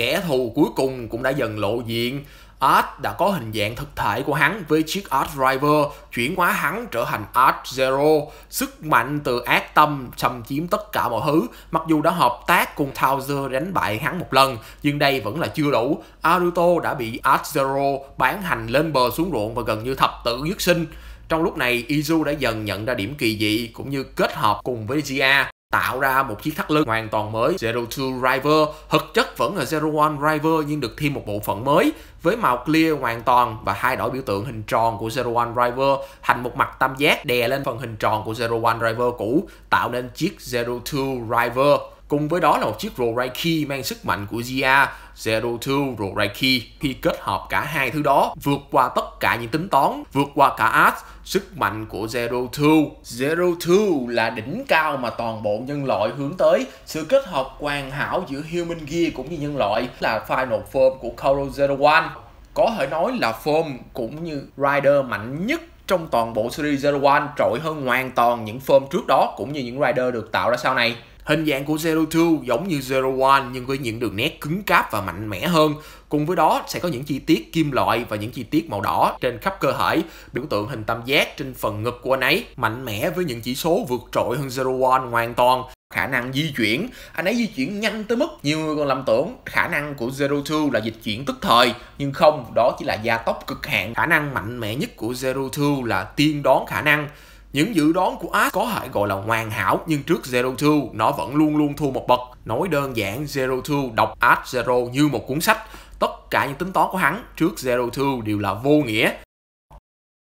Kẻ thù cuối cùng cũng đã dần lộ diện. Art đã có hình dạng thực thể của hắn với chiếc Art Driver, chuyển hóa hắn trở thành Art Zero. Sức mạnh từ ác tâm xâm chiếm tất cả mọi thứ, mặc dù đã hợp tác cùng Thouser đánh bại hắn một lần, nhưng đây vẫn là chưa đủ. Aruto đã bị Art Zero bán hành lên bờ xuống ruộng và gần như thập tử nhất sinh. Trong lúc này, Izu đã dần nhận ra điểm kỳ dị cũng như kết hợp cùng với Gia tạo ra một chiếc thắt lưng hoàn toàn mới Zero Two River thực chất vẫn là Zero One River nhưng được thêm một bộ phận mới với màu clear hoàn toàn và thay đổi biểu tượng hình tròn của Zero One River thành một mặt tam giác đè lên phần hình tròn của Zero One River cũ tạo nên chiếc Zero Two River Cùng với đó là một chiếc Roraiki mang sức mạnh của Gia, Zero2 Roraiki. Khi kết hợp cả hai thứ đó, vượt qua tất cả những tính toán, vượt qua cả art, sức mạnh của Zero2. Zero2 là đỉnh cao mà toàn bộ nhân loại hướng tới. Sự kết hợp hoàn hảo giữa Human Gear cũng như nhân loại là Final Form của Koro Zero1. Có thể nói là Form cũng như Rider mạnh nhất trong toàn bộ series Zero One trội hơn hoàn toàn những form trước đó cũng như những rider được tạo ra sau này. Hình dạng của Zero Two giống như Zero One nhưng với những đường nét cứng cáp và mạnh mẽ hơn. Cùng với đó sẽ có những chi tiết kim loại và những chi tiết màu đỏ trên khắp cơ thể, biểu tượng hình tam giác trên phần ngực của anh ấy, mạnh mẽ với những chỉ số vượt trội hơn Zero One hoàn toàn khả năng di chuyển anh ấy di chuyển nhanh tới mức nhiều người còn lầm tưởng khả năng của Zero Two là dịch chuyển tức thời nhưng không đó chỉ là gia tốc cực hạn khả năng mạnh mẽ nhất của Zero Two là tiên đoán khả năng những dự đoán của Ash có thể gọi là hoàn hảo nhưng trước Zero Two nó vẫn luôn luôn thua một bậc. Nói đơn giản, Zero Two đọc Ash Zero như một cuốn sách. Tất cả những tính toán của hắn trước Zero Two đều là vô nghĩa.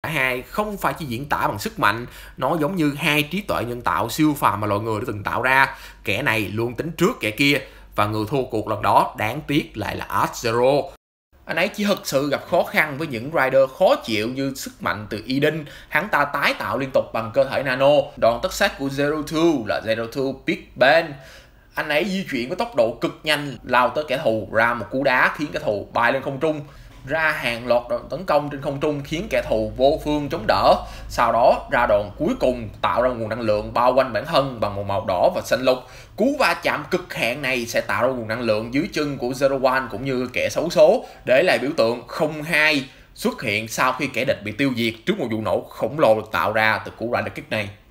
Cả hai không phải chỉ diễn tả bằng sức mạnh, nó giống như hai trí tuệ nhân tạo siêu phàm mà loài người đã từng tạo ra. Kẻ này luôn tính trước kẻ kia, và người thua cuộc lần đó đáng tiếc lại là Ash Zero anh ấy chỉ thực sự gặp khó khăn với những rider khó chịu như sức mạnh từ Eden, hắn ta tái tạo liên tục bằng cơ thể nano. Đòn tất sát của Zero Two là Zero Two Big ben Anh ấy di chuyển với tốc độ cực nhanh lao tới kẻ thù ra một cú đá khiến kẻ thù bay lên không trung ra hàng loạt đòn tấn công trên không trung khiến kẻ thù vô phương chống đỡ. Sau đó ra đòn cuối cùng tạo ra nguồn năng lượng bao quanh bản thân bằng một màu đỏ và xanh lục. Cú va chạm cực hạn này sẽ tạo ra nguồn năng lượng dưới chân của Zero One cũng như kẻ xấu số để lại biểu tượng 02 xuất hiện sau khi kẻ địch bị tiêu diệt trước một vụ nổ khổng lồ được tạo ra từ cú ra đợt kích này.